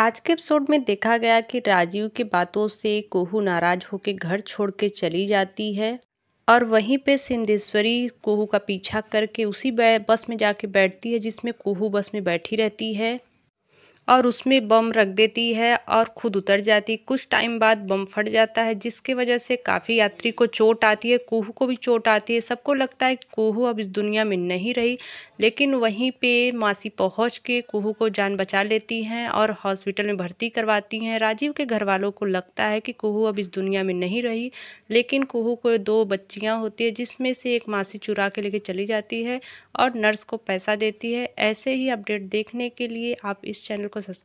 आज के एपिसोड में देखा गया कि राजीव की बातों से कोहू नाराज होकर घर छोड़ के चली जाती है और वहीं पे सिंधेश्वरी कोहू का पीछा करके उसी बस में जाके बैठती है जिसमें कोहू बस में बैठी रहती है और उसमें बम रख देती है और खुद उतर जाती कुछ टाइम बाद बम फट जाता है जिसके वजह से काफ़ी यात्री को चोट आती है कोहू को भी चोट आती है सबको लगता है कि कोहू अब इस दुनिया में नहीं रही लेकिन वहीं पे मासी पहुंच के कोहू को जान बचा लेती हैं और हॉस्पिटल में भर्ती करवाती हैं राजीव के घर वालों को लगता है कि कोहू अब इस दुनिया में नहीं रही लेकिन कोहू को दो बच्चियाँ होती है जिसमें से एक मासी चुरा के लेके चली जाती है और नर्स को पैसा देती है ऐसे ही अपडेट देखने के लिए आप इस चैनल को Gracias.